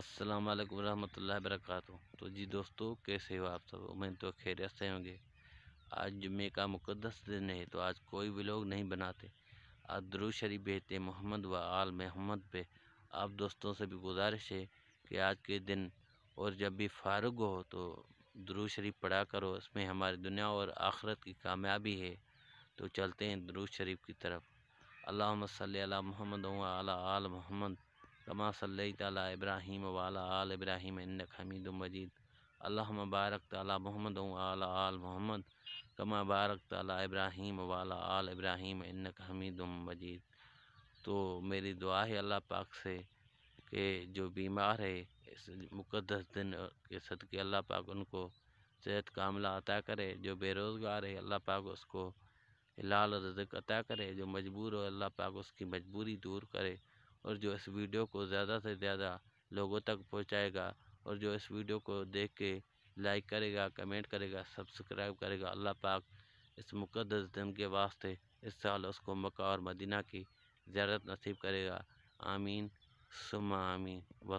अस्सलाम वालेकुम रहमतुल्लाहि वबरकातुहू तो जी दोस्तों कैसे हो आप सब उम्मीद तो खैरियत से होंगे आज जुम्मे का मुकदस दिन है तो आज कोई भी लोग नहीं बनाते आज दरू शरीफ बेहते मोहम्मद व आल महम्मद पे आप दोस्तों से भी गुजारिश है कि आज के दिन और जब भी फारग हो तो दरू शरीफ पढ़ा करो इसमें हमारी दुनिया और आखरत की कामयाबी है तो चलते हैं दरू शरीफ की तरफ अल्लाह सल मोहम्मद आल मोहम्मद कमा सल तब्राहिम इब्राहिम वाला आल इब्राहिम इन्नक हमीद मजीद अल्लाह मुबारक ताली मोहम्मद आला आल मोहम्मद कमा बारक तला इब्राहिम वाला आल इब्राहिम इन्नक हमीद मजीद तो मेरी दुआ है अल्लाह पाक से कि जो बीमार है इस मुक़दस दिन के सदक़े अल्लाह पाक उनको सेहत कामला अता करे जो बेरोज़गार है अल्लाह पाक उसको लाल रजक अता करे जो मजबूर हो अल्लाह पाक उसकी मजबूरी दूर करे और जो इस वीडियो को ज़्यादा से ज़्यादा लोगों तक पहुँचाएगा और जो इस वीडियो को देख के लाइक करेगा कमेंट करेगा सब्सक्राइब करेगा अल्लाह पाक इस मुकदस दिन के वास्ते इस साल उसको मक्का और मदीना की ज़्यारत नसीब करेगा आमीन सुमा आमीन